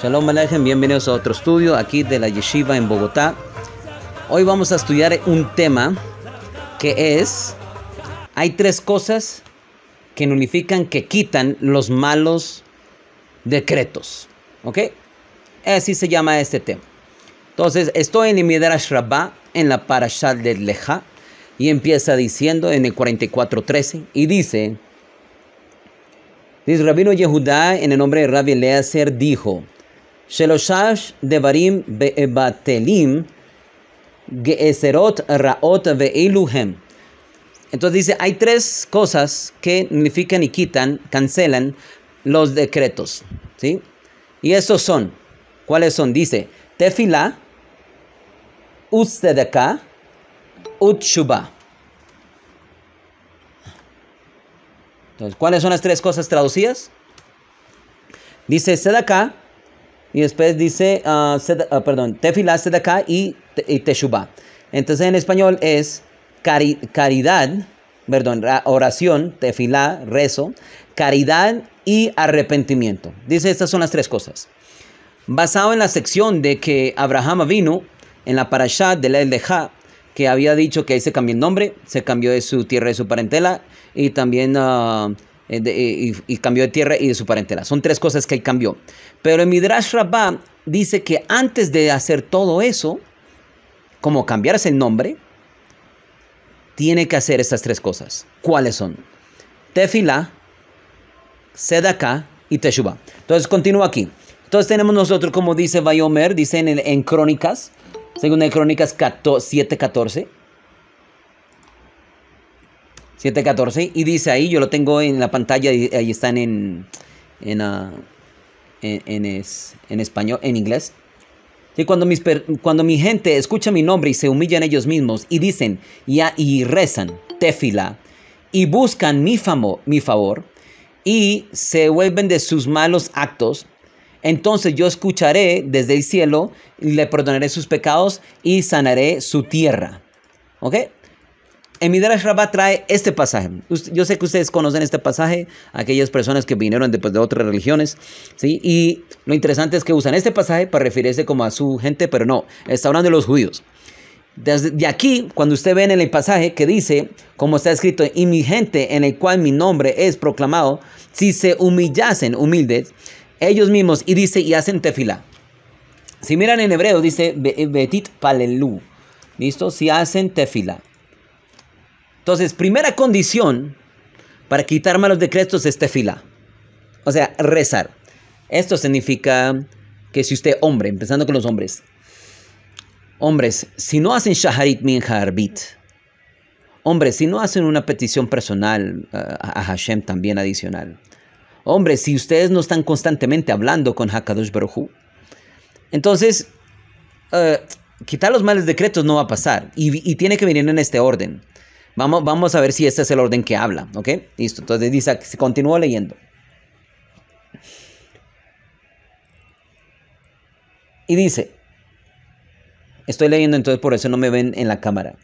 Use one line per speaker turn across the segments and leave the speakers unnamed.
Shalom Aleichem, bienvenidos a otro estudio aquí de la Yeshiva en Bogotá. Hoy vamos a estudiar un tema que es, hay tres cosas que nulifican, que quitan los malos decretos. ¿Ok? Así se llama este tema. Entonces, estoy en el Midrash Rabbah, en la Parashat de Leja, y empieza diciendo en el 44.13, y dice, dice Rabino Yehudá, en el nombre de Rabbi Eleazar, dijo, devarim ra'ot Entonces dice, hay tres cosas que significan y quitan, cancelan los decretos, ¿sí? Y esos son, ¿cuáles son? Dice, tefilá, acá, utshuba. Entonces, ¿cuáles son las tres cosas traducidas? Dice sedaka y después dice, perdón, ah, sed, ah, perdón, tefilá, sedaka y, y teshuba. Entonces, en español es caridad, perdón, oración, tefila, rezo, caridad, y arrepentimiento. Dice, estas son las tres cosas. Basado en la sección de que Abraham vino en la parashá de la Eldeja, que había dicho que ahí se cambió el nombre, se cambió de su tierra y de su parentela, y también ah, eh, eh, y, cambió de tierra y de su parentela. Son tres cosas que él cambió. Pero en Midrash Rabbah dice que antes de hacer todo eso, como cambiarse el nombre, tiene que hacer estas tres cosas. ¿Cuáles son? Tefila. Sedaka y Teshuvah. Entonces continúa aquí. Entonces tenemos nosotros, como dice Bayomer, dice en, en Crónicas, según en Crónicas 7.14. 7.14. Y dice ahí, yo lo tengo en la pantalla, ahí están en, en, ah, en, en, español, en inglés. Y cuando, cuando mi gente escucha mi nombre y se humillan ellos mismos y dicen y, y rezan tefila y buscan mi, famo, mi favor, y se vuelven de sus malos actos, entonces yo escucharé desde el cielo, le perdonaré sus pecados y sanaré su tierra. ¿Ok? En Midrash Rabbah trae este pasaje. Yo sé que ustedes conocen este pasaje, aquellas personas que vinieron después de otras religiones, ¿sí? Y lo interesante es que usan este pasaje para referirse como a su gente, pero no, está hablando de los judíos. Desde de aquí, cuando usted ve en el pasaje que dice, como está escrito, y mi gente en el cual mi nombre es proclamado, si se humillasen humildes, ellos mismos, y dice, y hacen tefila. Si miran en hebreo, dice, eh, betit palelu. ¿Listo? Si hacen tefila. Entonces, primera condición para quitar malos decretos es tefila. O sea, rezar. Esto significa que si usted, hombre, empezando con los hombres, Hombres, si no hacen Shaharit Min Harbit, hombres, si no hacen una petición personal eh, a Hashem también adicional, hombres, si ustedes no están constantemente hablando con Hakadosh Baruj entonces eh, quitar los males decretos no va a pasar y, tiene que venir en este orden. Vamos, vamos, a ver si este es el orden que habla, ¿ok? Listo, entonces dice, se continúa leyendo. Y dice, Estoy leyendo, entonces por eso no me ven en la cámara.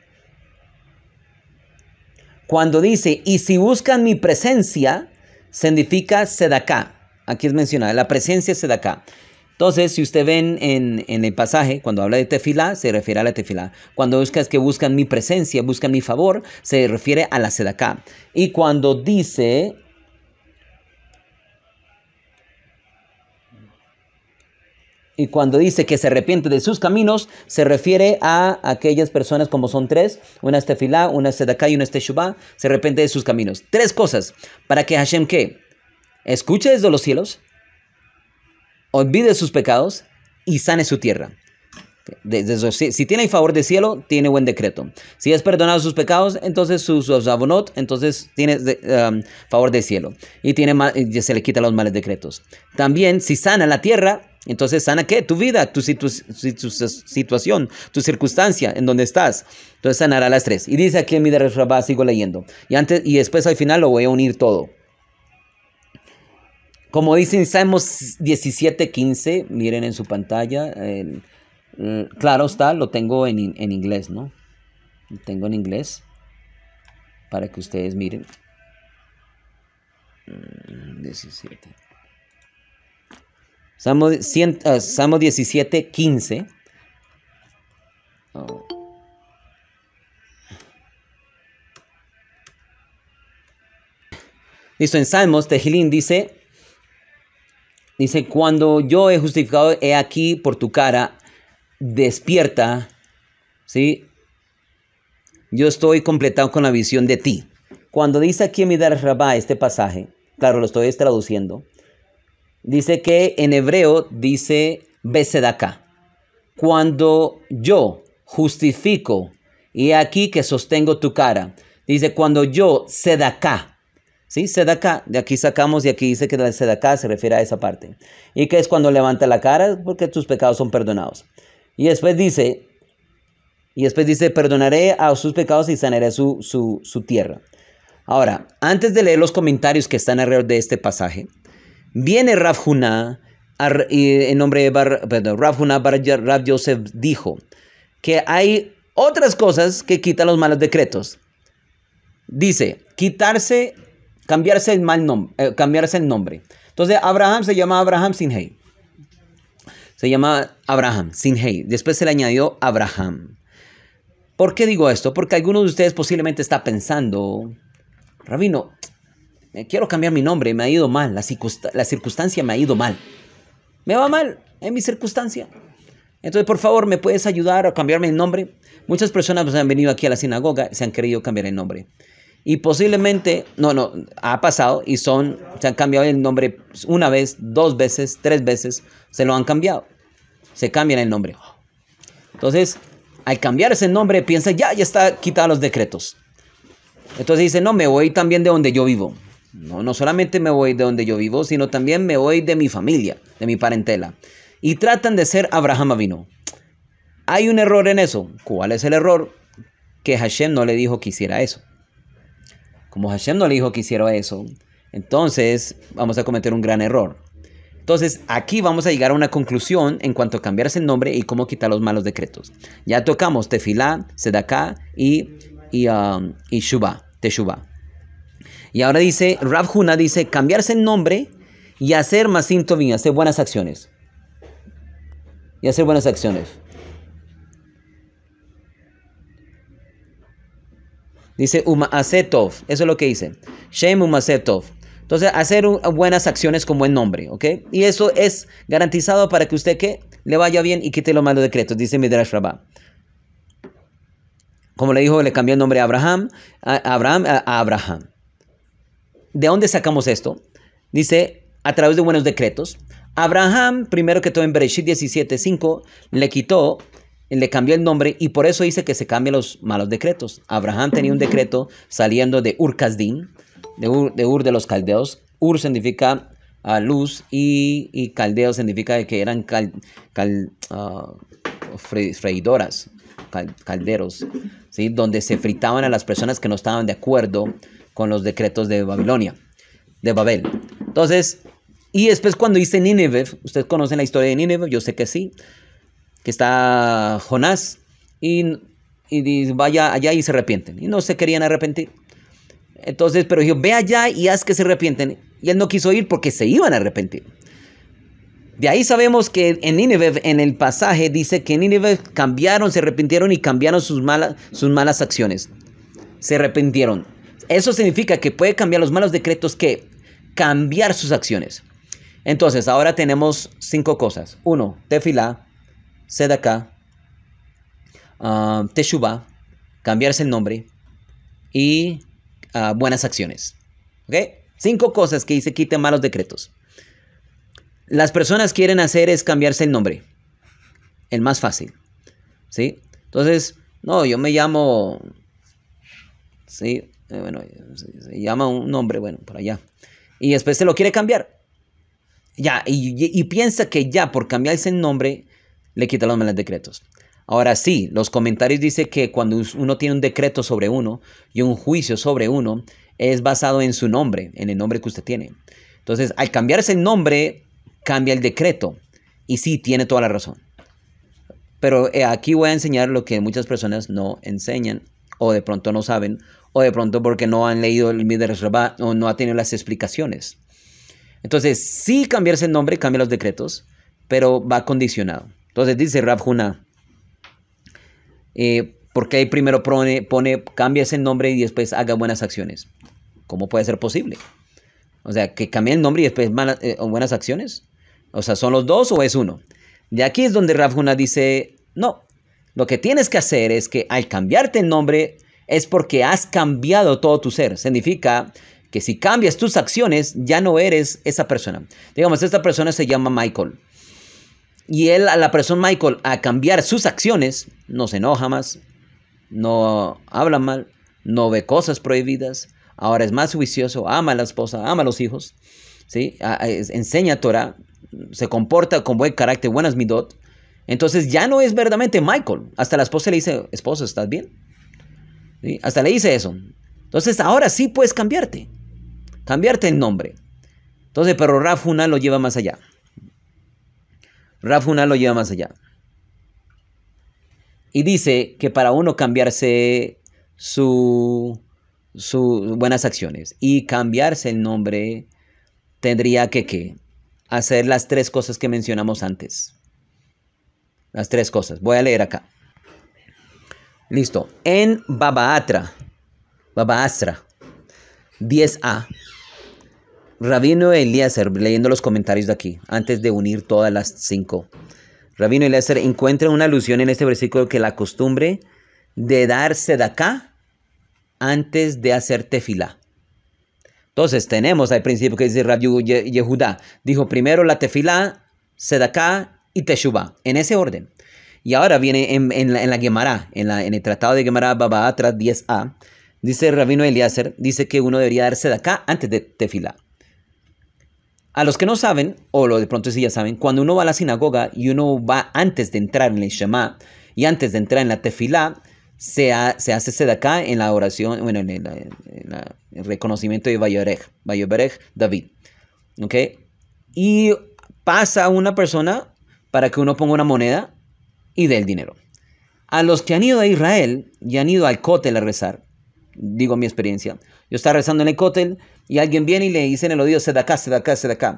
Cuando dice, y si buscan mi presencia, significa sedacá. Aquí es mencionada, la presencia sedacá. Entonces, si usted ven en, el pasaje, cuando habla de tefilá, se refiere a la tefila. Cuando busca, es que buscan mi presencia, buscan mi favor, se refiere a la sedacá. Y cuando dice Y cuando dice que se arrepiente de sus caminos, se refiere a aquellas personas como son tres, una es una es y una es se arrepiente de sus caminos. Tres cosas para que Hashem, que... Escuche desde los cielos, olvide sus pecados y sane su tierra. Desde si, tiene el favor de cielo, tiene buen decreto. Si es perdonado sus pecados, entonces sus, abonot, entonces tiene um, favor de cielo. Y tiene y se le quita los males decretos. También, si sana la tierra, entonces, sana qué? Tu vida, tu, situación, tu circunstancia, en donde estás. Entonces, sanará las tres. Y dice aquí en mi Rabá, sigo leyendo. Y, antes, y después al final lo voy a unir todo. Como dicen, en Salmos 17:15, miren en su pantalla. Mm, claro está, lo tengo en, en inglés, ¿no? Lo tengo en inglés para que ustedes miren. 17. Mm, Salmo, 17, 15. Ah, Listo, en Salmos, Tejilín dice, dice, cuando yo he justificado, he aquí por tu cara, despierta, ¿sí? Yo estoy completado con la visión de ti. Cuando dice aquí en Midar Rabá este pasaje, claro, lo estoy traduciendo, Dice que en hebreo dice sedacá. Cuando yo justifico, y aquí que sostengo tu cara, dice cuando yo sedaká, ¿Sí? Sedaká, de aquí sacamos y aquí dice que la sedaká se refiere a esa parte. Y que es cuando levanta la cara porque tus pecados son perdonados. Y después dice, y después dice, perdonaré a sus pecados y sanaré su, su tierra. Ahora, antes de leer los comentarios que están alrededor de este pasaje, Viene Rav el en nombre de Bar, Yosef dijo que hay otras cosas que quitan los malos decretos. Dice, quitarse, cambiarse el, mal nombre, eh, cambiarse el nombre. Entonces, Abraham se llama Abraham Sinhei. Se llama Abraham Sinhei. Después se le añadió Abraham. ¿Por qué digo esto? Porque alguno de ustedes posiblemente está pensando, Rabino, quiero cambiar mi nombre, me ha ido mal, la, circunstancia me ha ido mal. Me va mal en mi circunstancia. Entonces, por favor, ¿me puedes ayudar a cambiarme el nombre? Muchas personas han venido aquí a la sinagoga, y se han querido cambiar el nombre. Y posiblemente, no, no, ha pasado y son, se han cambiado el nombre una vez, dos veces, tres veces, se lo han cambiado. Se cambian el nombre. Entonces, al cambiar ese nombre, piensa, ya, ya está quitado los decretos. Entonces dice, no, me voy también de donde yo vivo. No, solamente me voy de donde yo vivo, sino también me voy de mi familia, de mi parentela. Y tratan de ser Abraham Avino. Hay un error en eso. ¿Cuál es el error? Que Hashem no le dijo que hiciera eso. Como Hashem no le dijo que hiciera eso, entonces vamos a cometer un gran error. Entonces, aquí vamos a llegar a una conclusión en cuanto a cambiarse el nombre y cómo quitar los malos decretos. Ya tocamos Tefilá, Sedaká y, y, um, Shubá, y ahora dice, Rav dice, cambiarse el nombre y hacer más hacer buenas acciones. Y hacer buenas acciones. Dice Umasetov, eso es lo que dice. Shem Umasetov. Entonces, hacer buenas acciones con buen nombre, ¿ok? Y eso es garantizado para que usted que le vaya bien y quite los malos decretos, dice Midrash Rabbah. Como le dijo, le cambió el nombre a Abraham, a Abraham, a Abraham. ¿De dónde sacamos esto? Dice, a través de buenos decretos. Abraham, primero que todo en Bereshit 17.5, le quitó, le cambió el nombre y por eso dice que se cambian los malos decretos. Abraham tenía un decreto saliendo de Ur Kasdim de Ur de, los caldeos. Ur significa ah, luz y, caldeo significa que eran ah, freidoras, calderos, ¿sí? donde se fritaban a las personas que no estaban de acuerdo con los decretos de Babilonia, de Babel. Entonces, y después cuando dice Nineveh, ustedes conocen la historia de Nineveh, yo sé que sí, que está Jonás y, dice, vaya allá y se arrepienten. Y no se querían arrepentir. Entonces, pero dijo, ve allá y haz que se arrepienten. Y él no quiso ir porque se iban a arrepentir. De ahí sabemos que en Nineveh, en el pasaje, dice que en Nineveh cambiaron, se arrepintieron y cambiaron sus malas, sus malas acciones. Se arrepintieron. Eso significa que puede cambiar los malos decretos que cambiar sus acciones. Entonces, ahora tenemos cinco cosas. Uno, tefilá, sedaka, uh, cambiarse el nombre y ah, buenas acciones. ¿Ok? Cinco cosas que dice quiten malos decretos. Las personas quieren hacer es cambiarse el nombre. El más fácil. ¿Sí? Entonces, no, yo me llamo... ¿Sí? Eh, bueno, eh, se, llama un nombre, bueno, por allá. Y después se lo quiere cambiar. Ya, y, piensa que ya por cambiar ese nombre le quita los malos decretos. Ahora sí, los comentarios dicen que cuando uno tiene un decreto sobre uno y un juicio sobre uno, es basado en su nombre, en el nombre que usted tiene. Entonces, al cambiar ese nombre, cambia el decreto. Y sí, tiene toda la razón. Pero eh, aquí voy a enseñar lo que muchas personas no enseñan o de pronto no saben o de pronto porque no han leído el Midrash de o no ha tenido las explicaciones. Entonces, sí cambiarse el nombre, cambia los decretos, pero va condicionado. Entonces dice Rav Huna, eh, porque ahí primero pone, pone ese el nombre y después haga buenas acciones. ¿Cómo puede ser posible? O sea, que cambie el nombre y después eh, buenas acciones. O sea, ¿son los dos o es uno? De aquí es donde Rav dice, no, lo que tienes que hacer es que al cambiarte el nombre es porque has cambiado todo tu ser. Significa que si cambias tus acciones, ya no eres esa persona. Digamos, esta persona se llama Michael. Y él, a la persona Michael, a cambiar sus acciones, no se enoja más, no habla mal, no ve cosas prohibidas, ahora es más juicioso, ama a la esposa, ama a los hijos, ¿sí? enseña Torah, se comporta con buen carácter, buenas midot. Entonces ya no es verdaderamente Michael. Hasta la esposa le dice, esposa, ¿estás bien? Hasta le hice eso. Entonces ahora sí puedes cambiarte. Cambiarte el nombre. Entonces, pero Raf lo lleva más allá. Raf lo lleva más allá. Y dice que para uno cambiarse sus buenas acciones y cambiarse el nombre, tendría que hacer las tres cosas que mencionamos antes. Las tres cosas. Voy a leer acá. Listo. En Babaatra, Astra 10a. Rabino Eliezer, leyendo los comentarios de aquí, antes de unir todas las cinco. Rabino Eliezer encuentra una alusión en este versículo que la costumbre de dar de antes de hacer tefilá. Entonces tenemos al principio que dice Rabbi Yehudá, dijo primero la tefilá, sedaká y teshubá en ese orden. Y ahora viene en, la, Gemara, en, el tratado de Gemara Baba Atra 10a, dice el rabino Eliezer, dice que uno debería darse de acá antes de tefilá. A los que no saben, o lo de pronto sí ya saben, cuando uno va a la sinagoga y uno va antes de entrar en el Shema y antes de entrar en la tefilá, se, se hace sedaká en la oración, bueno, en, el, reconocimiento de Bayorej, Bayorej David. ¿Ok? Y pasa una persona para que uno ponga una moneda y del dinero. A los que han ido a Israel y han ido al cótel a rezar, digo mi experiencia, yo estaba rezando en el cótel y alguien viene y le dice en el oído, se da acá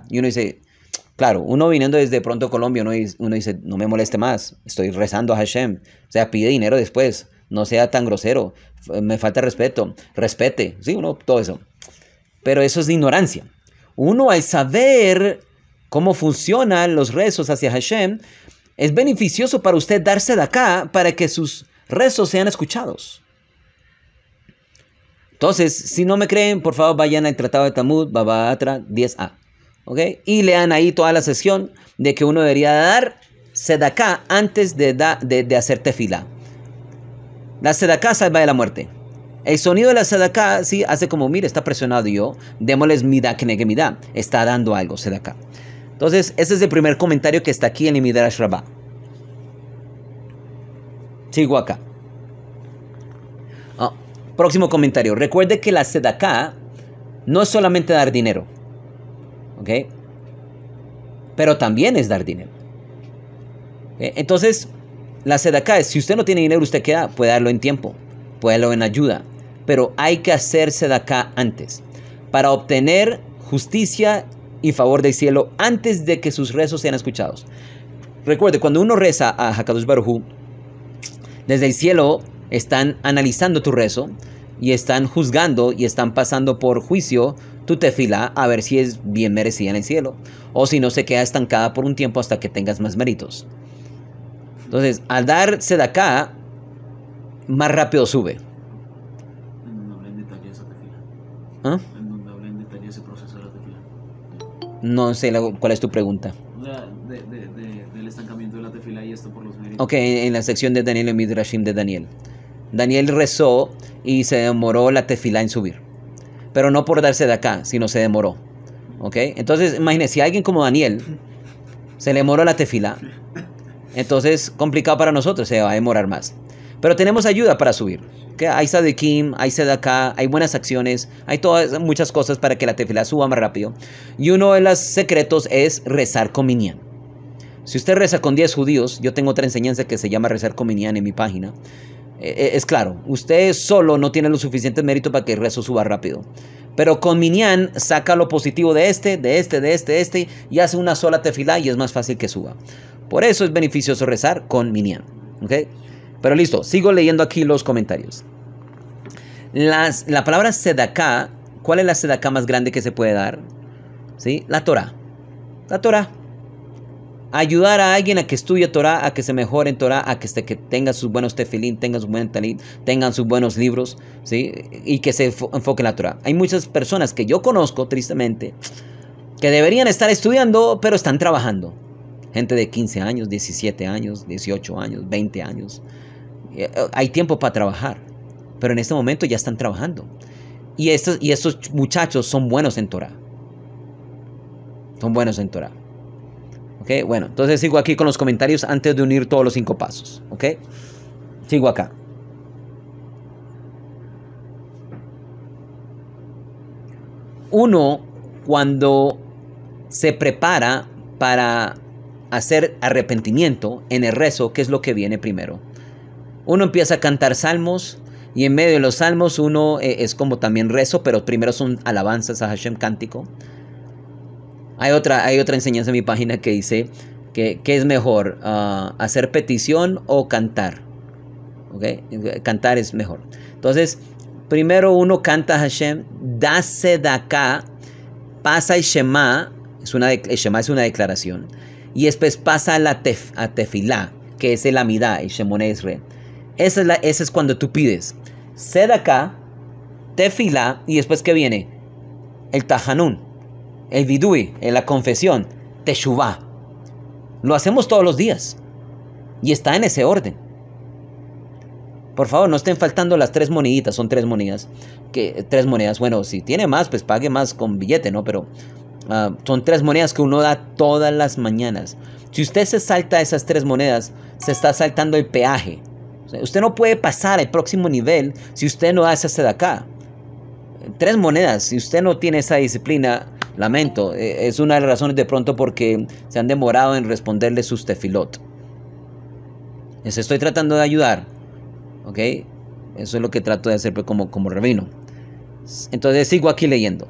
Y uno dice, claro, uno viniendo desde pronto Colombia, uno, uno dice, no me moleste más, estoy rezando a Hashem. O sea, pide dinero después, no sea tan grosero, me falta respeto, respete, sí, uno, todo eso. Pero eso es de ignorancia. Uno al saber cómo funcionan los rezos hacia Hashem, es beneficioso para usted darse de para que sus rezos sean escuchados. Entonces, si no me creen, por favor vayan al Tratado de Tamud, Baba 10a. Y lean ahí toda la sesión de que uno debería dar sedaká antes de, de, hacer tefila. La sedaká salva de la muerte. El sonido de la sedaká sí hace como, mire, está presionado yo, démosles mi que negue da'. Está dando algo sedaká. Entonces, ese es el primer comentario que está aquí en el Midrash Rabbah. Sigo acá. Ah, próximo comentario. Recuerde que la sedacá no es solamente dar dinero. ¿Ok? Pero también es dar dinero. Eh, entonces, la sedacá es, si usted no tiene dinero, usted queda, puede darlo en tiempo, puede darlo en ayuda. Pero hay que hacer sedaká antes. Para obtener justicia y favor del cielo antes de que sus rezos sean escuchados. Recuerde, cuando uno reza a Hakadosh Baruhu, desde el cielo están analizando tu rezo y están juzgando y están pasando por juicio tu tefila a ver si es bien merecida en el cielo o si no se queda estancada por un tiempo hasta que tengas más méritos. Entonces, al dar acá más rápido sube. ¿Ah? No sé cuál es tu pregunta. De, estancamiento de la tefila y esto por los Ok, en la sección de Daniel, y Midrashim de Daniel. Daniel rezó y se demoró la tefila en subir. Pero no por darse de acá, sino se demoró. ¿Ok? Entonces, imagínense, si alguien como Daniel se le demoró la tefila, entonces complicado para nosotros, se va a demorar más. Pero tenemos ayuda para subir que hay está hay acá hay buenas acciones, hay todas muchas cosas para que la tefila suba más rápido. Y uno de los secretos es rezar con minyan. Si usted reza con 10 judíos, yo tengo otra enseñanza que se llama rezar con minyan en mi página. Eh, eh, es claro, usted solo no tiene lo suficiente mérito para que el rezo suba rápido. Pero con Minyan saca lo positivo de este, de este, de este, de este y hace una sola tefilá y es más fácil que suba. Por eso es beneficioso rezar con Minyan. ¿okay? Pero listo, sigo leyendo aquí los comentarios. la palabra sedaká, ¿cuál es la sedaká más grande que se puede dar? ¿Sí? La Torah. La Torah. Ayudar a alguien a que estudie Torah, a que se mejore en Torah, a que, este, que tenga sus buenos tefilín, tenga sus buenos talit, tengan sus buenos libros, ¿sí? Y que se enfoque en la Torah. Hay muchas personas que yo conozco, tristemente, que deberían estar estudiando, pero están trabajando. Gente de 15 años, 17 años, 18 años, 20 años. Eh, eh, hay tiempo para trabajar, pero en este momento ya están trabajando. Y estos, y estos muchachos son buenos en Torah. Son buenos en Torah. ¿Ok? Bueno, entonces sigo aquí con los comentarios antes de unir todos los cinco pasos. ¿Ok? Sigo acá. Uno, cuando se prepara para hacer arrepentimiento en el rezo, que es lo que viene primero? Uno empieza a cantar salmos y en medio de los salmos uno eh, es como también rezo, pero primero son alabanzas a Hashem cántico. Hay otra, hay otra enseñanza en mi página que dice que, es mejor ah, hacer petición o cantar. Cantar es mejor. Entonces, primero uno canta Hashem, da Sedaka, pasa el Shema, es una, es una declaración, y después pasa a la tef, a que es el amidá, el Shemoneh Esre. Esa es, cuando tú pides. te tefila y después que viene el tajanún, el vidui, eh, la confesión, teshuvah. Lo hacemos todos los días y está en ese orden. Por favor, no estén faltando las tres moneditas, son tres monedas. Que, tres monedas, bueno, si tiene más, pues pague más con billete, ¿no? Pero ah, son tres monedas que uno da todas las mañanas. Si usted se salta esas tres monedas, se está saltando el peaje. Usted no puede pasar al próximo nivel si usted no hace hasta de acá. Tres monedas, si usted no tiene esa disciplina, lamento. Eh, es una de las razones de pronto porque se han demorado en responderle sus tefilot. Les estoy tratando de ayudar. ¿Ok? Eso es lo que trato de hacer pues, como, como Entonces sigo aquí leyendo.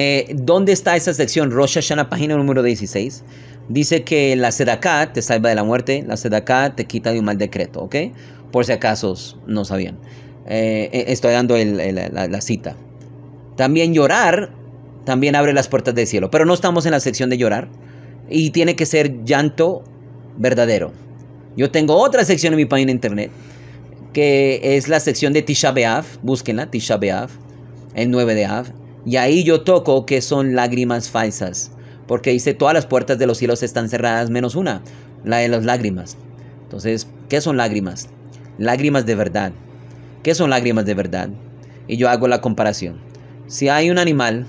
Eh, ¿Dónde está esa sección? Rosh Hashanah, página número 16. Dice que la sedacá te salva de la muerte, la sedacá te quita de un mal decreto, ¿ok? Por si acaso no sabían. Eh, eh, estoy dando la, cita. También llorar también abre las puertas del cielo, pero no estamos en la sección de llorar y tiene que ser llanto verdadero. Yo tengo otra sección en mi página internet que es la sección de Tisha Beav, búsquenla, Tisha Beav el 9 de Av y ahí yo toco que son lágrimas falsas, porque dice todas las puertas de los cielos están cerradas menos una, la de las lágrimas. Entonces, ¿qué son lágrimas? Lágrimas de verdad. ¿Qué son lágrimas de verdad? Y yo hago la comparación. Si hay un animal,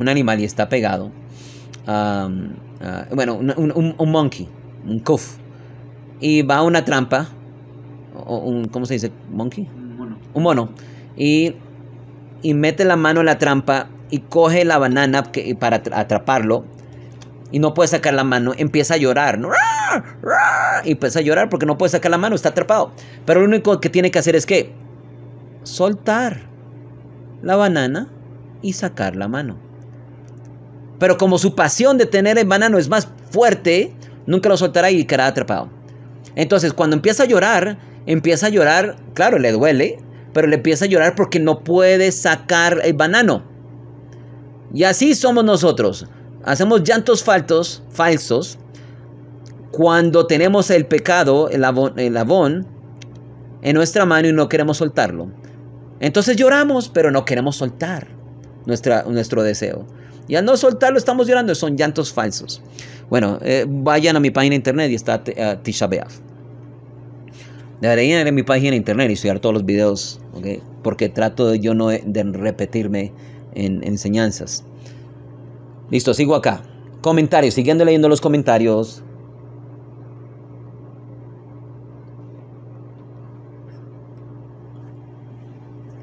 un animal y está pegado, ah, bueno, un, monkey, un cuff, y va a una trampa, o un, ¿cómo se dice? ¿Monkey? Un mono. Un mono. Y y mete la mano en la trampa y coge la banana para atraparlo y no puede sacar la mano, empieza a llorar. Y empieza a llorar porque no puede sacar la mano, está atrapado. Pero lo único que tiene que hacer es que soltar la banana y sacar la mano. Pero como su pasión de tener el banano es más fuerte, nunca lo soltará y quedará atrapado. Entonces, cuando empieza a llorar, empieza a llorar, claro, le duele, pero le empieza a llorar porque no puede sacar el banano. Y así somos nosotros. Hacemos llantos falsos cuando tenemos el pecado, el abón, en nuestra mano y no queremos soltarlo. Entonces lloramos, pero no queremos soltar nuestra, nuestro deseo. Y al no soltarlo estamos llorando, son llantos falsos. Bueno, eh, vayan a mi página internet y está eh, Tisha Debería ir a mi página de internet y estudiar todos los videos, porque trato de yo no de repetirme en enseñanzas. Listo, sigo acá. Comentarios, siguiendo leyendo los comentarios.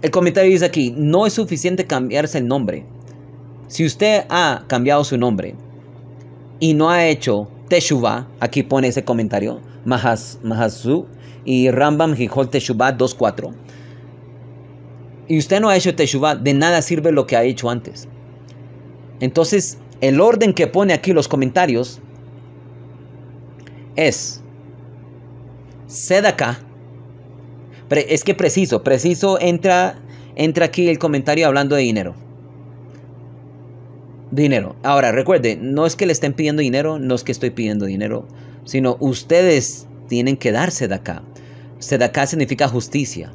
El comentario dice aquí, no es suficiente cambiarse el nombre. Si usted ha cambiado su nombre y no ha hecho Teshuvah, aquí pone ese comentario, Mahasu, y Rambam Hijol Teshuvah 2.4. Y usted no ha hecho Teshuvah, de nada sirve lo que ha hecho antes. Entonces, el orden que pone aquí los comentarios es acá Es que preciso, preciso entra, entra aquí el comentario hablando de dinero. Dinero. Ahora, recuerde, no es que le estén pidiendo dinero, no es que estoy pidiendo dinero, sino ustedes tienen que darse de acá. Sedaká significa justicia.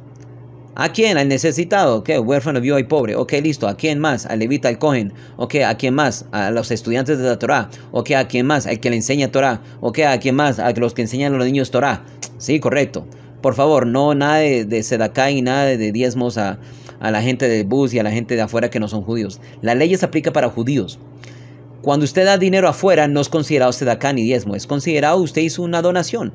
¿A quién? Al necesitado, ok, huérfano, viudo y pobre, ok, listo, ¿a quién más? Al levita, al cohen, ok, ¿a quién más? A los estudiantes de la Torah, ok, ¿a quién más? Al que le enseña Torah, ok, ¿a quién más? A los que enseñan a los niños Torah, sí, correcto. Por favor, no nada de, Sedaká y nada de, diezmos a, la gente de bus y a la gente de afuera que no son judíos. La ley se aplica para judíos. Cuando usted da dinero afuera, no es considerado Sedaká ni diezmo, es considerado usted hizo una donación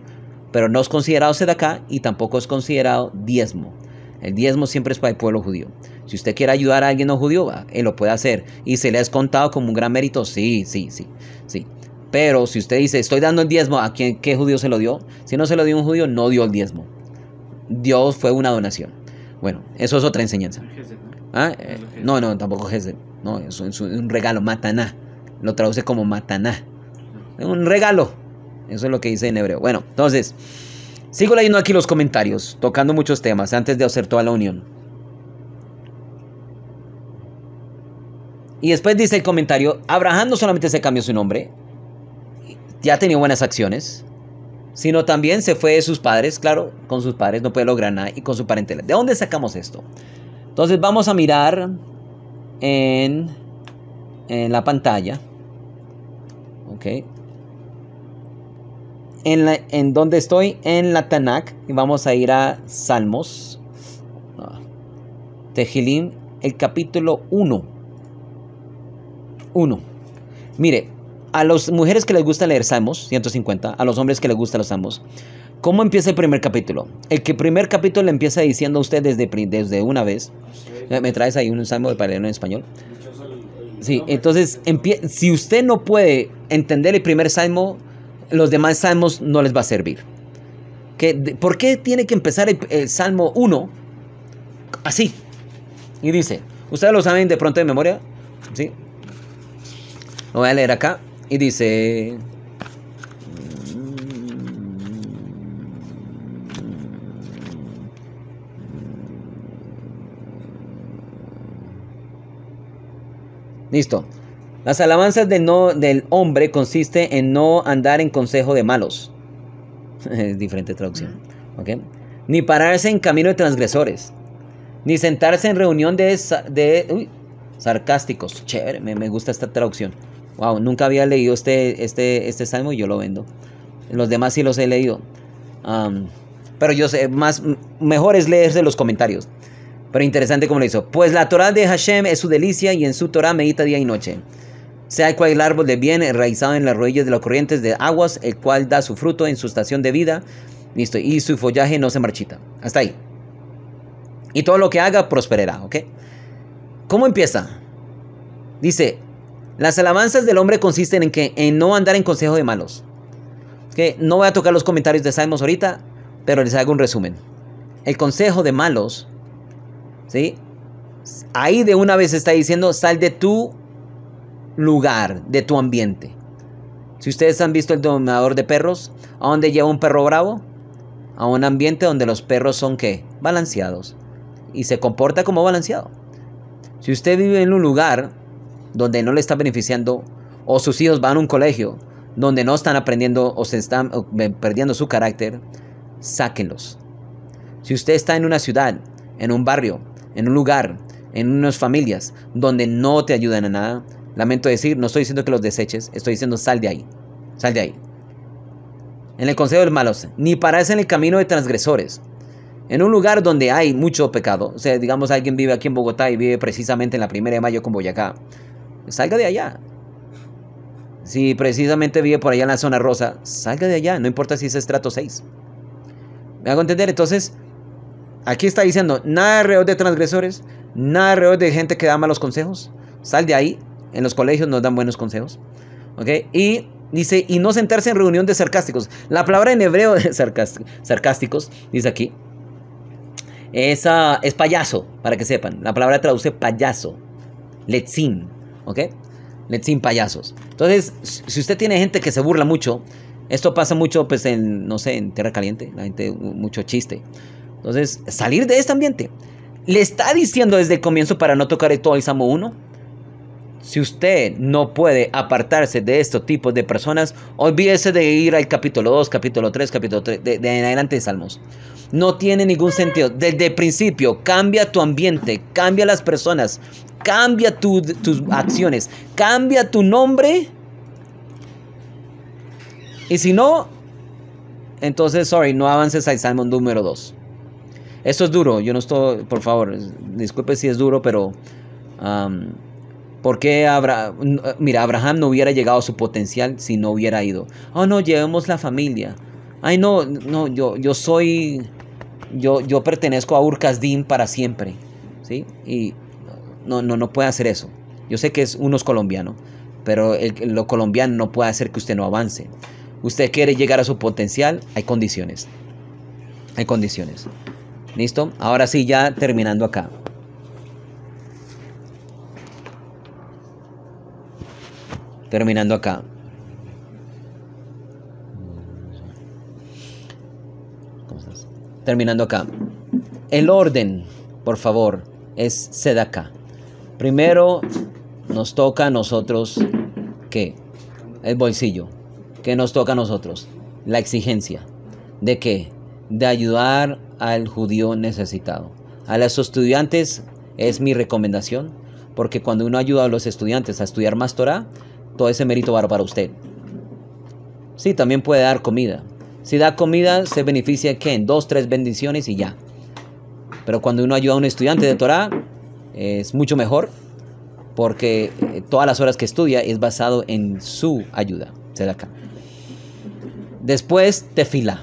pero no es considerado sedacá y tampoco es considerado diezmo. El diezmo siempre es para el pueblo judío. Si usted quiere ayudar a alguien no judío, él lo puede hacer. Y se le ha contado como un gran mérito, sí, sí, sí, sí. Pero si usted dice, estoy dando el diezmo, ¿a quién, qué judío se lo dio? Si no se lo dio un judío, no dio el diezmo. Dios fue una donación. Bueno, eso es otra enseñanza. Ah, no, no, tampoco es No, es un, es un regalo, mataná. Lo traduce como mataná. Un regalo. Eso es lo que dice en hebreo. Bueno, entonces, sigo leyendo aquí los comentarios, tocando muchos temas antes de hacer toda la unión. Y después dice el comentario, Abraham no solamente se cambió su nombre, ya tenía buenas acciones, sino también se fue de sus padres, claro, con sus padres no puede lograr nada y con su parentela. ¿De dónde sacamos esto? Entonces vamos a mirar en, en la pantalla. Ok, en, la, donde estoy, en la Tanakh, y vamos a ir a Salmos, ah, Tejilim, el capítulo 1. 1. Mire, a las mujeres que les gusta leer Salmos 150, a los hombres que les gusta los Salmos, ¿cómo empieza el primer capítulo? El que primer capítulo le empieza diciendo a usted desde, una vez. ¿Me traes ahí un salmo de leerlo en español? Sí, entonces, si usted no puede entender el primer salmo, los demás salmos no les va a servir. ¿Por qué tiene que empezar el, el Salmo 1 así? Y dice, ustedes lo saben de pronto de memoria, ¿sí? Lo voy a leer acá y dice... Mm, listo. Las alabanzas del hombre consiste en no andar en consejo de malos. es diferente traducción. Ni pararse en camino de transgresores. Ni sentarse en reunión de, uy, sarcásticos. Chévere, me, gusta esta traducción. Wow, nunca había leído este, este, este salmo y yo lo vendo. Los demás sí los he leído. pero yo sé, más, mejor es leerse los comentarios. Pero interesante como lo hizo. Pues la Torah de Hashem es su delicia y en su Torah medita día y noche sea cual el árbol de bien enraizado en las rodillas de las corrientes de aguas, el cual da su fruto en su estación de vida, listo, y su follaje no se marchita. Hasta ahí. Y todo lo que haga prosperará, ¿ok? ¿Cómo empieza? Dice, las alabanzas del hombre consisten en que en no andar en consejo de malos. Que no voy a tocar los comentarios de Salmos ahorita, pero les hago un resumen. El consejo de malos, ¿sí? Ahí de una vez está diciendo, sal de tu lugar, de tu ambiente. Si ustedes han visto el dominador de perros, ¿a donde lleva un perro bravo? A un ambiente donde los perros son qué? Balanceados. Y se comporta como balanceado. Si usted vive en un lugar donde no le está beneficiando, o sus hijos van a un colegio donde no están aprendiendo o se están perdiendo su carácter, sáquenlos. Si usted está en una ciudad, en un barrio, en un lugar, en unas familias donde no te ayudan a nada, Lamento decir, no estoy diciendo que los deseches, estoy diciendo sal de ahí, sal de ahí. En el consejo de los malos, ni parás en el camino de transgresores. En un lugar donde hay mucho pecado, o sea, digamos alguien vive aquí en Bogotá y vive precisamente en la primera de mayo con Boyacá, salga de allá. Si precisamente vive por allá en la zona rosa, salga de allá, no importa si es estrato 6. ¿Me hago entender? Entonces, aquí está diciendo, nada alrededor de transgresores, nada alrededor de gente que da malos consejos. Sal de ahí en los colegios nos dan buenos consejos. ¿Ok? Y dice, y no sentarse en reunión de sarcásticos. La palabra en hebreo de sarcásticos, dice aquí, es, es, payaso, para que sepan. La palabra traduce payaso. Letzin, ¿ok? payasos. Entonces, si usted tiene gente que se burla mucho, esto pasa mucho, pues, en, no sé, en Tierra Caliente, la gente, mucho chiste. Entonces, salir de este ambiente. Le está diciendo desde el comienzo para no tocar el todo 1 si usted no puede apartarse de estos tipos de personas, olvídese de ir al capítulo 2, capítulo 3, capítulo 3, de, adelante de Salmos. No tiene ningún sentido. Desde el principio, cambia tu ambiente, cambia las personas, cambia tus acciones, cambia tu nombre. Y si no, entonces, sorry, no avances al Salmo número 2. Esto es duro, yo no estoy, por favor, disculpe si es duro, pero... Um, ¿Por qué eh, Mira, Abraham no hubiera llegado a su potencial si no hubiera ido? Oh, no, llevemos la familia. Ay, no, no, yo, yo soy, yo, yo pertenezco a din para siempre. ¿Sí? Y no, no, no puede hacer eso. Yo sé que es unos colombiano, pero lo colombiano no puede hacer que usted no avance. Usted quiere llegar a su potencial, hay condiciones. Hay condiciones. ¿Listo? Ahora sí, ya terminando acá. terminando acá. Terminando acá. El orden, por favor, es acá. Primero nos toca a nosotros que el bolsillo, que nos toca a nosotros la exigencia de que de ayudar al judío necesitado. A los estudiantes es mi recomendación, porque cuando uno ayuda a los estudiantes a estudiar más Torah, todo ese mérito varo para usted. Sí, también puede dar comida. Si da comida, se beneficia que en dos, tres bendiciones y ya. Pero cuando uno ayuda a un estudiante de Torah, es mucho mejor porque eh, todas las horas que estudia es basado en su ayuda. Se acá. Después, tefila.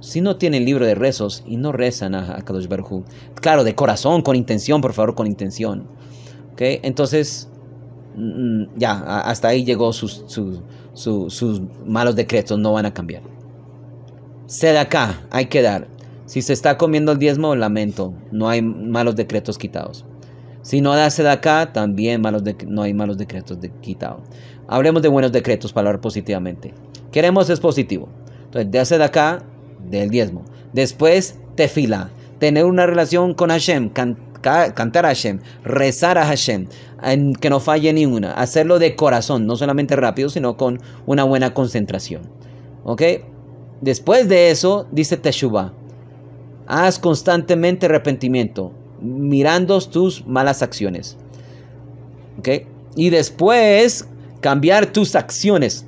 Si no tienen libro de rezos y no rezan a, Kadosh Baruj claro, de corazón, con intención, por favor, con intención. ¿Okay? Entonces, Mm, ya, hasta ahí llegó sus, malos decretos, no van a cambiar. Sed acá, hay que dar. Si se está comiendo el diezmo, lamento, no hay malos decretos quitados. Si no da de acá, también malos no hay malos decretos de, quitados. Hablemos de buenos decretos para hablar positivamente. Queremos es positivo. Entonces, de hacer acá, del diezmo. Después, te fila Tener una relación con Hashem, cantar a Hashem, rezar a Hashem, en que no falle ninguna hacerlo de corazón, no solamente rápido, sino con una buena concentración. ¿Ok? Después de eso, dice Teshuvah, haz constantemente arrepentimiento, mirando tus malas acciones. ¿Ok? Y después, cambiar tus acciones.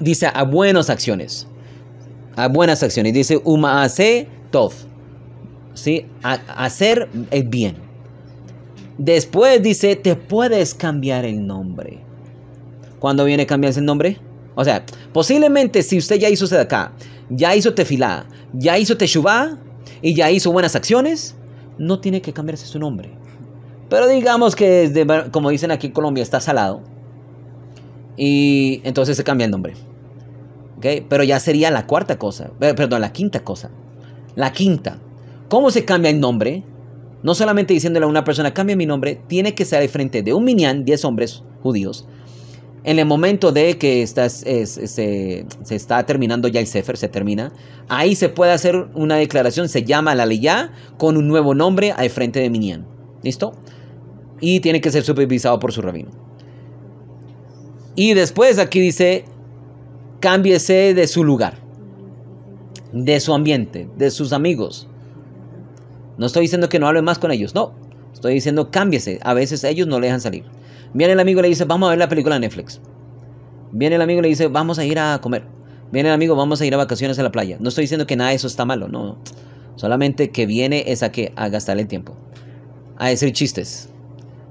dice a buenas acciones. A buenas acciones. Dice Umaase Tov. ¿sí? A, hacer el eh, bien. Después dice, te puedes cambiar el nombre. ¿Cuándo viene a cambiarse el nombre? O sea, posiblemente si usted ya hizo acá, ya hizo tefilá, ya hizo Techubá y ya hizo buenas acciones, no tiene que cambiarse su nombre. Pero digamos que, como dicen aquí en Colombia, está salado. Y entonces se cambia el nombre. ¿Okay? Pero ya sería la cuarta cosa. Eh, perdón, la quinta cosa. La quinta. ¿Cómo se cambia el nombre? No solamente diciéndole a una persona, cambia mi nombre, tiene que ser al frente de un minián, 10 hombres judíos. En el momento de que estás, se, está terminando ya el Sefer, se termina, ahí se puede hacer una declaración, se llama la Leyá con un nuevo nombre al frente de Minián. ¿Listo? Y tiene que ser supervisado por su rabino. Y después aquí dice, cámbiese de su lugar, de su ambiente, de sus amigos, no estoy diciendo que no hable más con ellos, no. Estoy diciendo cámbiese. A veces ellos no le dejan salir. Viene el amigo y le dice, vamos a ver la película de Netflix. Viene el amigo y le dice, vamos a ir a comer. Viene el amigo, vamos a ir a vacaciones a la playa. No estoy diciendo que nada de eso está malo, no. Solamente que viene es a que a gastar el tiempo. A decir chistes.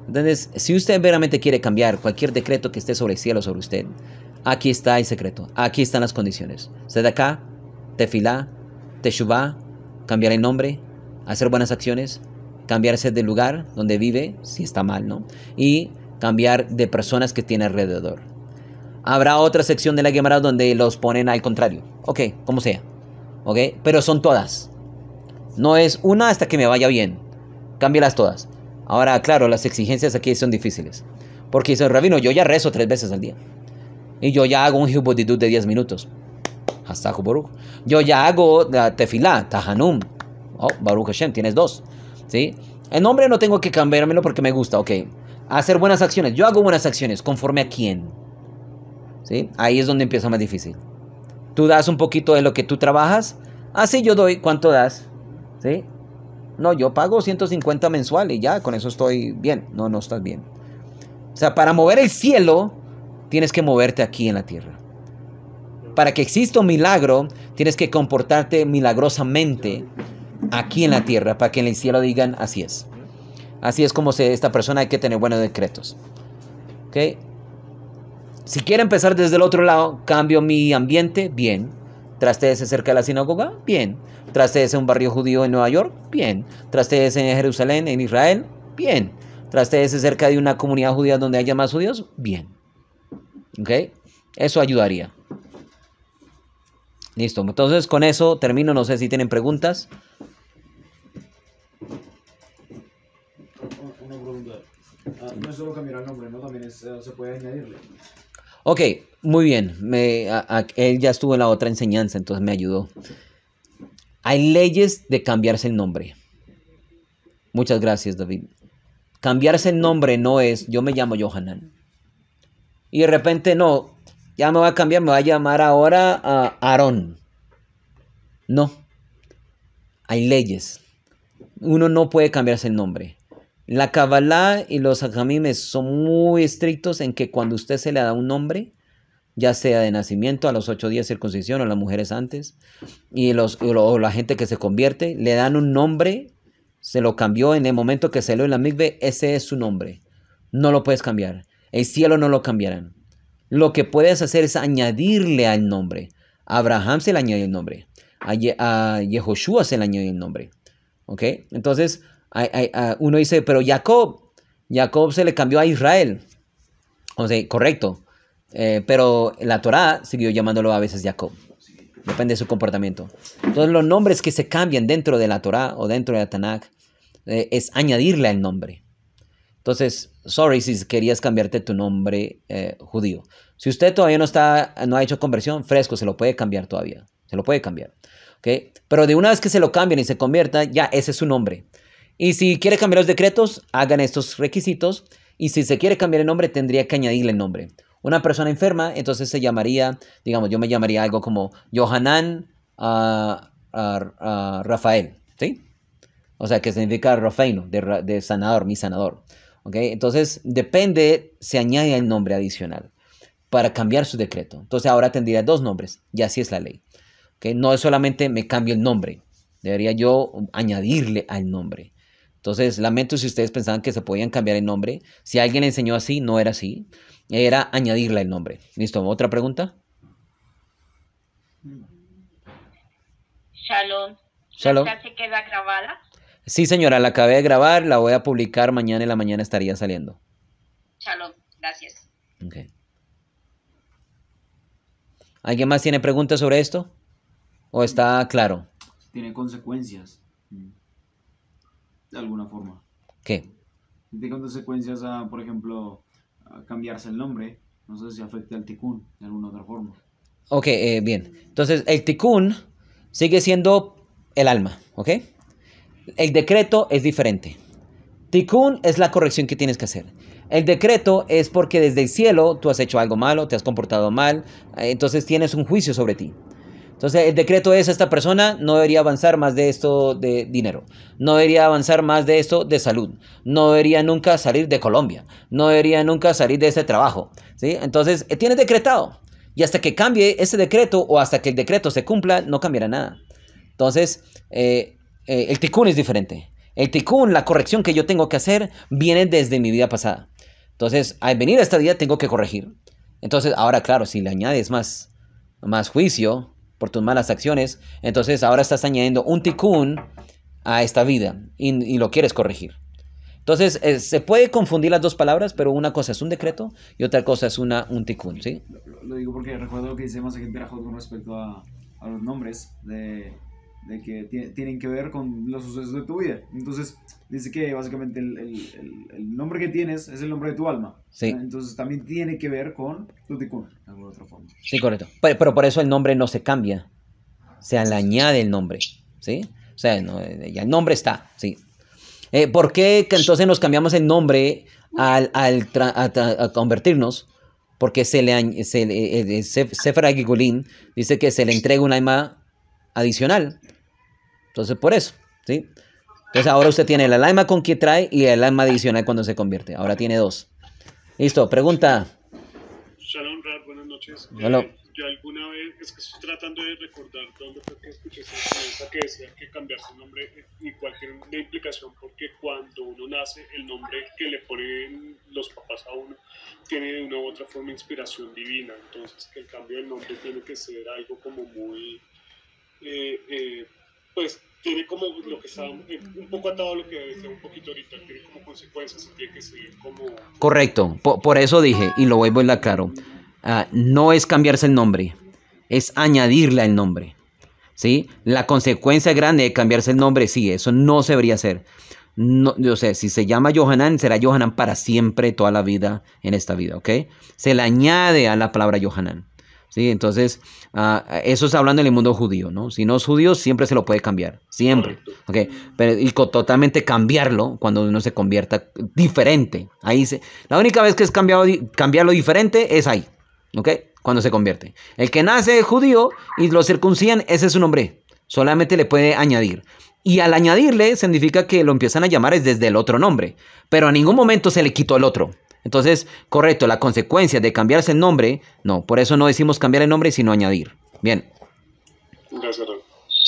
Entonces, si usted verdaderamente quiere cambiar cualquier decreto que esté sobre el cielo, sobre usted, aquí está el secreto. Aquí están las condiciones. Usted acá, te te teshuvá, cambiar el nombre, hacer buenas acciones, cambiarse de lugar donde vive, si está mal, ¿no? Y cambiar de personas que tiene alrededor. Habrá otra sección de la Gemara donde los ponen al contrario. Ok, como sea. Ok, pero son todas. No es una hasta que me vaya bien. Cámbialas todas. Ahora, claro, las exigencias aquí son difíciles. Porque dice, Rabino, yo ya rezo tres veces al día. Y yo ya hago un hipotitud de diez minutos. Hasta Yo ya hago tefilá, tajanum, Oh, Baruch Hashem, tienes dos. ¿Sí? El nombre no tengo que cambiármelo porque me gusta, ok. Hacer buenas acciones. Yo hago buenas acciones, conforme a quién. ¿Sí? Ahí es donde empieza más difícil. Tú das un poquito de lo que tú trabajas. Así yo doy, ¿cuánto das? ¿Sí? No, yo pago 150 mensuales. y ya, con eso estoy bien. No, no estás bien. O sea, para mover el cielo, tienes que moverte aquí en la tierra. Para que exista un milagro, tienes que comportarte milagrosamente aquí en la tierra para que en el cielo digan así es. Así es como se, esta persona hay que tener buenos decretos. ...ok... Si quiere empezar desde el otro lado, cambio mi ambiente, bien. ...trastéese cerca de la sinagoga, bien. Traste en un barrio judío en Nueva York, bien. Traste en Jerusalén, en Israel, bien. ...trastéese cerca de una comunidad judía donde haya más judíos, bien. ¿Ok? Eso ayudaría. Listo, entonces con eso termino, no sé si tienen preguntas. Ah, no no solo cambiar el nombre, ¿no? También eh, se puede añadirle. Ok, muy bien. Me, él ya estuvo en la otra enseñanza, entonces me ayudó. Hay leyes de cambiarse el nombre. Muchas gracias, David. Cambiarse el nombre no es, yo me llamo Johanan. Y de repente no, ya me va a cambiar, me va a llamar ahora a Aarón. No, hay leyes. Uno no puede cambiarse el nombre. La Kabbalah y los hajamimes son muy estrictos en que cuando usted se le da un nombre, ya sea de nacimiento, a los ocho días de circuncisión, o las mujeres antes, y los, la gente que se convierte, le dan un nombre, se lo cambió en el momento que se lo en la migbe, ese es su nombre. No lo puedes cambiar. El cielo no lo cambiarán. Lo que puedes hacer es añadirle al nombre. A Abraham se le añadió el nombre. A, a Yehoshua se le añadió el nombre. ¿Ok? Entonces, Ah, uno dice, pero Jacob, Jacob se le cambió a Israel. O sea, correcto. Eh, pero la Torá siguió llamándolo a veces Jacob. Depende de su comportamiento. Entonces los nombres que se cambian dentro de la Torá o dentro de la Tanakh eh, es añadirle el nombre. Entonces, sorry si querías cambiarte tu nombre eh, judío. Si usted todavía no, está, no ha hecho conversión, fresco, se lo puede cambiar todavía. Se lo puede cambiar. ¿okay? Pero de una vez que se lo cambien y se convierta, ya ese es su nombre. Y si quiere cambiar los decretos, hagan estos requisitos. Y si se quiere cambiar el nombre, tendría que añadirle el nombre. Una persona enferma, entonces se llamaría, digamos, yo me llamaría algo como Johanan ah, ah, ah, Rafael, ¿sí? O sea, que significa Rafaino, de, sanador, mi sanador. ok Entonces, depende, se añade el nombre adicional para cambiar su decreto. Entonces, ahora tendría dos nombres, y así es la ley. ¿Okay? No es solamente me cambio el nombre, debería yo añadirle al nombre. Entonces, lamento si ustedes pensaban que se podían cambiar el nombre. Si alguien enseñó así, no era así. Era añadirle el nombre. ¿Listo? ¿Otra pregunta? Shalom. Shalom. se queda grabada? Sí, señora, la acabé de grabar, la voy a publicar mañana y la mañana estaría saliendo. Shalom, gracias. ¿Alguien más tiene preguntas sobre esto? ¿O está claro? Tiene consecuencias de alguna forma. ¿Qué? Diciendo consecuencias a, por ejemplo, cambiarse el nombre. No sé si afecta al Tikkun de alguna otra forma. Ok, eh, bien. Entonces, el Tikkun sigue siendo el alma, ¿ok? El decreto es diferente. Tikkun es la corrección que tienes que hacer. El decreto es porque desde el cielo tú has hecho algo malo, te has comportado mal, eh, entonces tienes un juicio sobre ti. Entonces el decreto es esta persona no debería avanzar más de esto de dinero, no debería avanzar más de esto de salud, no debería nunca salir de Colombia, no debería nunca salir de ese trabajo. ¿sí? Entonces eh, tiene decretado y hasta que cambie ese decreto o hasta que el decreto se cumpla no cambiará nada. Entonces eh, eh, el ticún es diferente. El ticún, la corrección que yo tengo que hacer, viene desde mi vida pasada. Entonces al venir a esta vida tengo que corregir. Entonces ahora claro, si le añades más, más juicio, por tus malas acciones, entonces ahora estás añadiendo un tikkun a esta vida y, lo quieres corregir. Entonces, eh, se puede confundir las dos palabras, pero una cosa es un decreto y otra cosa es una, un tikkun, ¿sí? Lo, digo porque recuerdo lo que decíamos aquí en con respecto a los nombres de de que tienen que ver con los sucesos de tu vida. Entonces, dice que básicamente el, el, nombre que tienes es el nombre de tu alma. Sí. Entonces, también tiene que ver con tu tikkun, alguna otra forma. Sí, correcto. Pero, por eso el nombre no se cambia. Se le añade el nombre, ¿sí? O sea, eh, ya el nombre está, sí. Eh, ¿Por qué entonces nos cambiamos el nombre al, al convertirnos? Porque se le, se, eh, dice que se le entrega un alma adicional. Entonces, por eso, ¿sí? Entonces, ahora usted tiene el alma con que trae y el alma adicional cuando se convierte. Ahora tiene dos. Listo, pregunta. Shalom, Rad, buenas noches. Hola. Eh, yo alguna vez, es que estoy tratando de recordar dónde fue que escuché esa enseñanza que decía que cambiar su nombre y cualquier implicación, porque cuando uno nace, el nombre que le ponen los papás a uno tiene de una u otra forma inspiración divina. Entonces, que el cambio del nombre tiene que ser algo como muy. Eh, eh, pues tiene como lo que está un poco atado lo que decía un poquito ahorita, tiene como consecuencias tiene que ser como... Correcto, por, eso dije, y lo vuelvo a claro, ah, no es cambiarse el nombre, es añadirle al nombre. ¿Sí? La consecuencia grande de cambiarse el nombre, sí, eso no se debería hacer. No, yo sé, si se llama Yohanan, será Yohanan para siempre, toda la vida en esta vida, ¿ok? Se le añade a la palabra Yohanan. Entonces, ah, eso es hablando en el mundo judío, ¿no? Si no es judío, siempre se lo puede cambiar, siempre, ¿ok? Pero, y totalmente cambiarlo cuando uno se convierta diferente. Ahí se, la única vez que es cambiado, cambiarlo diferente es ahí, ¿ok? Cuando se convierte. El que nace judío y lo circuncidan, ese es su nombre. Solamente le puede añadir. Y al añadirle, significa que lo empiezan a llamar desde el otro nombre. Pero a ningún momento se le quitó el otro. Entonces, correcto, la consecuencia de cambiarse el nombre, no, por eso no decimos cambiar el nombre, sino añadir. Bien. Gracias,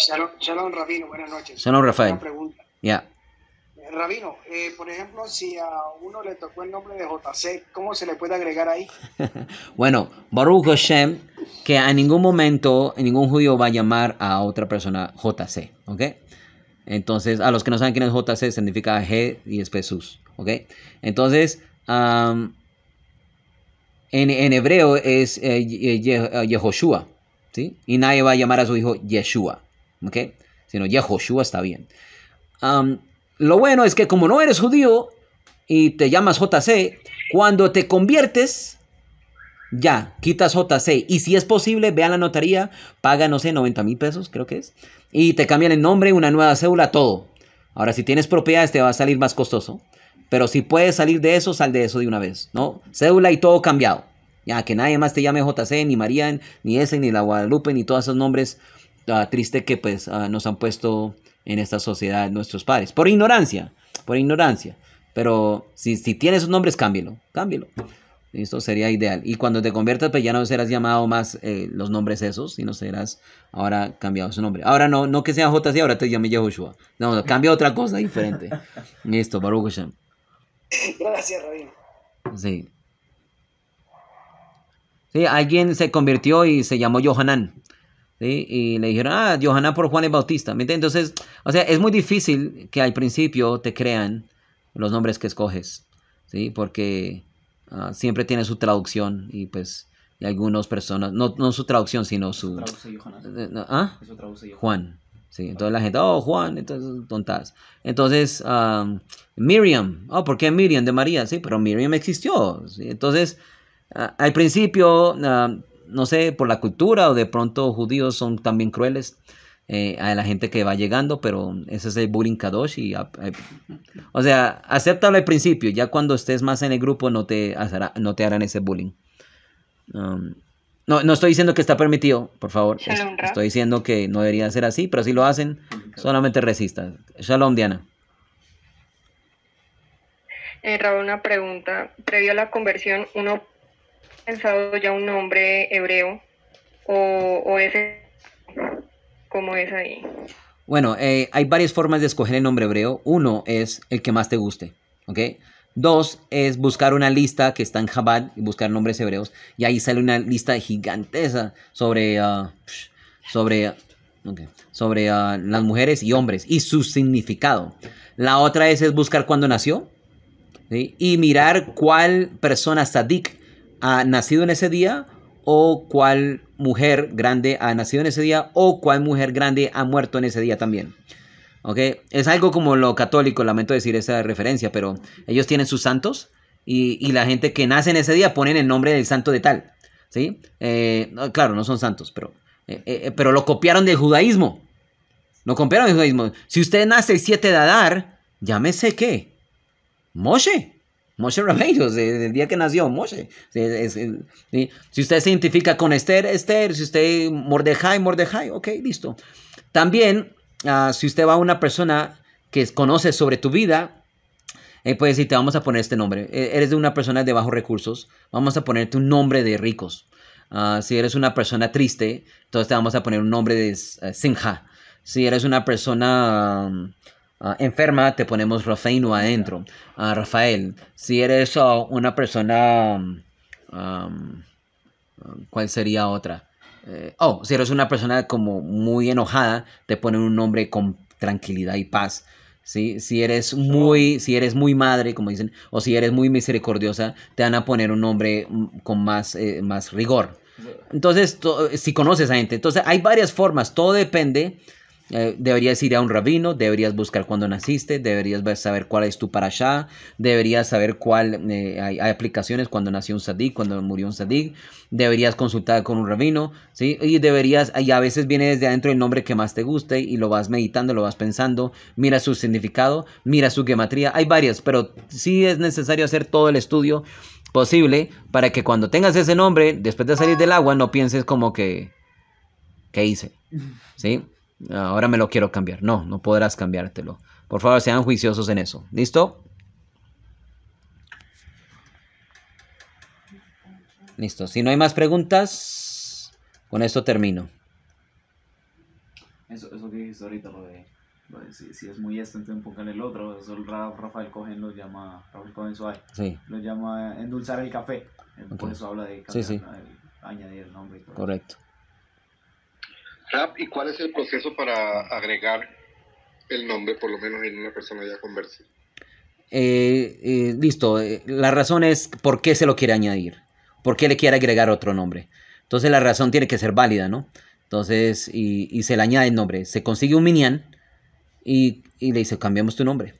Shalom, Shalom Rabino, buenas noches. Shalom, Rafael. Ya. Eh, Rabino, eh, por ejemplo, si a uno le tocó el nombre de JC, ¿cómo se le puede agregar ahí? bueno, Baruch Hashem, que a ningún momento ningún judío va a llamar a otra persona JC, ¿ok? Entonces, a los que no saben quién es JC, significa G y es Jesús, ¿ok? Entonces, en, hebreo es eh, eh, eh, Yehoshua, ¿sí? Y nadie va a llamar a su hijo Yeshua, ¿ok? Sino Yehoshua está bien. lo bueno es que como no eres judío y te llamas JC, cuando te conviertes, ya, quitas JC. Y si es posible, ve a la notaría, paga, no sé, 90 mil pesos, creo que es. Y te cambian el nombre, una nueva cédula, todo. Ahora, si tienes propiedades, te va a salir más costoso. Pero si puedes salir de eso, sal de eso de una vez, ¿no? Cédula y todo cambiado. Ya que nadie más te llame JC, ni María, ni ese, ni la Guadalupe, ni todos esos nombres ah, tristes que pues ah, nos han puesto en esta sociedad nuestros padres. Por ignorancia, por ignorancia. Pero si, si tienes esos nombres, cámbielo, cámbielo. Esto sería ideal. Y cuando te conviertas, pues ya no serás llamado más eh, los nombres esos, sino serás ahora cambiado su nombre. Ahora no, no que sea JC, ahora te llame Yehoshua. No, cambia otra cosa diferente. Listo, Baruch Gracias, Rabín. Sí. Sí, alguien se convirtió y se llamó johanán ¿sí? Y le dijeron, ah, Yohanan por Juan el Bautista. ¿Me Entonces, o sea, es muy difícil que al principio te crean los nombres que escoges. ¿sí? Porque ah, siempre tiene su traducción y pues y algunas personas, no, su traducción, sino su... ¿Ah? Eso traduce Juan. Entonces la gente, oh, Juan, entonces tontas. Entonces, Miriam, oh, ¿por qué Miriam de María? Sí, pero Miriam existió. Entonces, al principio, no sé, por la cultura o de pronto judíos son también crueles. Eh, a la gente que va llegando, pero ese es el bullying kadosh. Y, ah, eh, o sea, acéptalo al principio, ya cuando estés más en el grupo no te, no te harán ese bullying. No, estoy diciendo que está permitido, por favor. estoy diciendo que no debería ser así, pero si lo hacen, solamente resistan. Shalom, Diana. Eh, una pregunta. Previo a la conversión, ¿uno ha pensado ya un nombre hebreo o, o como es ahí? Bueno, eh, hay varias formas de escoger el nombre hebreo. Uno es el que más te guste, ¿ok? Dos es buscar una lista que está en Jabal y buscar nombres hebreos. Y ahí sale una lista gigantesa sobre, ah, sobre, sobre ah, las mujeres y hombres y su significado. La otra es, es buscar cuándo nació y mirar cuál persona sadik ha nacido en ese día o cuál mujer grande ha nacido en ese día o cuál mujer grande ha muerto en ese día también. Es algo como lo católico, lamento decir esa referencia, pero ellos tienen sus santos y, y la gente que nace en ese día ponen el nombre del santo de tal, ¿sí? Eh, claro, no son santos, pero, eh, eh, pero lo copiaron del judaísmo. Lo copiaron del judaísmo. Si usted nace el 7 de Adar, llámese qué? Moshe. Moshe Rabbeinu, el día que nació Moshe. Si usted se identifica con Esther, Esther, si usted Mordejai, Mordejai, ok, listo. También Ah, si usted va a una persona que conoce sobre tu vida, eh, puede te vamos a poner este nombre. E-, eres de una persona de bajos recursos, vamos a ponerte un nombre de ricos. Ah, si eres una persona triste, entonces te vamos a poner un nombre de Sinja. Eh, si eres una persona ah, enferma, te ponemos Rafaino adentro, Rafael. Si eres una persona... Mm, mm, ¿Cuál sería otra? Eh, oh, si eres una persona como muy enojada, te ponen un nombre con tranquilidad y paz. Si eres muy, si eres muy madre, como dicen, o si eres muy misericordiosa, te van a poner un nombre mm, con más, eh, más rigor. Entonces, si conoces a gente, entonces hay varias formas, todo depende eh, deberías ir a un rabino, deberías buscar cuándo naciste, deberías saber cuál es tu parashá, deberías saber cuál eh, hay, aplicaciones cuando nació un sadí, cuando murió un sadik, deberías consultar con un rabino, ¿sí? Y deberías, y a veces viene desde adentro el nombre que más te guste y lo vas meditando, lo vas pensando, mira su significado, mira su geometría, hay varias, pero sí es necesario hacer todo el estudio posible para que cuando tengas ese nombre, después de salir del agua, no pienses como que, ¿qué hice? ¿Sí? ahora me lo quiero cambiar. No, no podrás cambiártelo. Por favor, sean juiciosos en eso. ¿Listo? Listo. Si no hay más preguntas, con esto termino. Eso, eso que dijiste ahorita, lo de, si, es muy este, entonces en el otro. Eso Rafael Cohen lo llama, Rafael Cohen Suárez, sí. lo llama eh, endulzar el café. Por eso habla de café, sí, sí. añadir el nombre. Correcto. ¿y cuál es el proceso para agregar el nombre, por lo menos en una persona ya conversa? Eh, eh listo, eh, la razón es por qué se lo quiere añadir, por qué le quiere agregar otro nombre. Entonces la razón tiene que ser válida, ¿no? Entonces, y, y se le añade el nombre. Se consigue un minian y, y le dice, cambiamos tu nombre.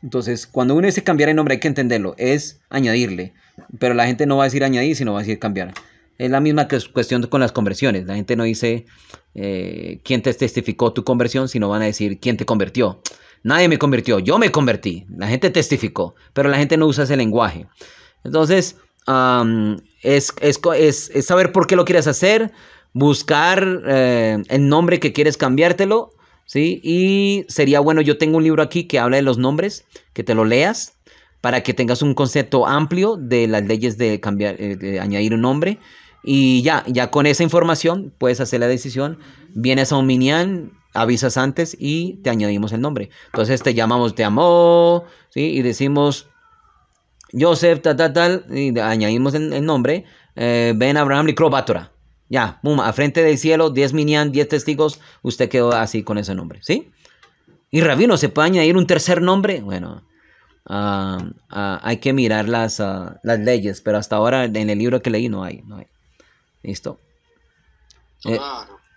Entonces, cuando uno dice cambiar el nombre hay que entenderlo, es añadirle. Pero la gente no va a decir añadir, sino va a decir cambiar. Es la misma cuestión con las conversiones. La gente no dice eh, quién te testificó tu conversión, sino van a decir quién te convirtió. Nadie me convirtió, yo me convertí. La gente testificó, pero la gente no usa ese lenguaje. Entonces, es, es, saber por qué lo quieres hacer, buscar eh, el nombre que quieres cambiártelo, ¿sí? Y sería bueno, yo tengo un libro aquí que habla de los nombres, que te lo leas para que tengas un concepto amplio de las leyes de, cambiar, eh, de añadir un nombre y ya, ya con esa información puedes hacer la decisión. Vienes a un minián, avisas antes y te añadimos el nombre. Entonces te llamamos, te amo, ¿sí? Y decimos, Joseph, tal, tal, tal, y añadimos el, nombre, ven eh, Ben Abraham Crobatora. Ya, a frente del cielo, 10 minián, 10 testigos, usted quedó así con ese nombre, ¿sí? Y Rabino, ¿se puede añadir un tercer nombre? Bueno, ah, ah, hay que mirar las, ah, las leyes, pero hasta ahora en el libro que leí no hay, no hay. ¿Listo? Claro. Eh,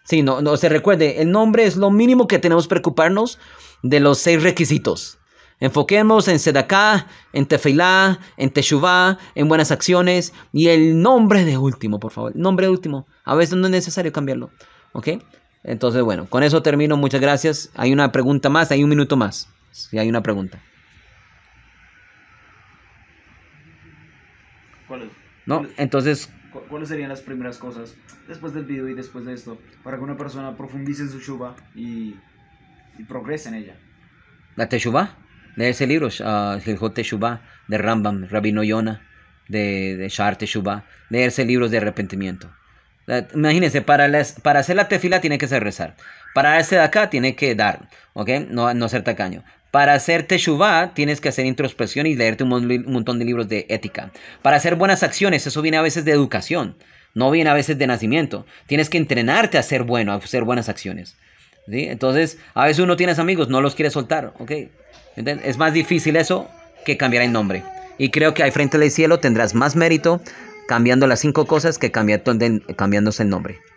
sí, no, no se recuerde, el nombre es lo mínimo que tenemos que preocuparnos de los seis requisitos. Enfoquemos en Sedaká, en Tefeilá, en Teshuvá, en buenas acciones y el nombre de último, por favor. nombre de último. A veces no es necesario cambiarlo. ¿Ok? Entonces, bueno, con eso termino. Muchas gracias. Hay una pregunta más, hay un minuto más. Si hay una pregunta. ¿Cuál es? No, entonces cuáles serían las primeras cosas después del video y después de esto para que una persona profundice en su shuba y, progrese en ella. La teshuva, Leerse ese libro, el ah, Teshuvah, de Rambam, Rabino Yona, de, de Shar Teshuvah, leerse libros de arrepentimiento. Imagínense, para, las, para hacer la tefila tiene que ser rezar. Para darse de acá tiene que dar, ¿ok? No, no ser tacaño. Para hacer teshuva tienes que hacer introspección y leerte un, montón de libros de ética. Para hacer buenas acciones, eso viene a veces de educación, no viene a veces de nacimiento. Tienes que entrenarte a ser bueno, a hacer buenas acciones. Entonces, a veces uno tiene amigos, no los quiere soltar, ¿ok? Es más difícil eso que cambiar el nombre. Y creo que ahí frente al cielo tendrás más mérito cambiando las cinco cosas que cambiándose el nombre.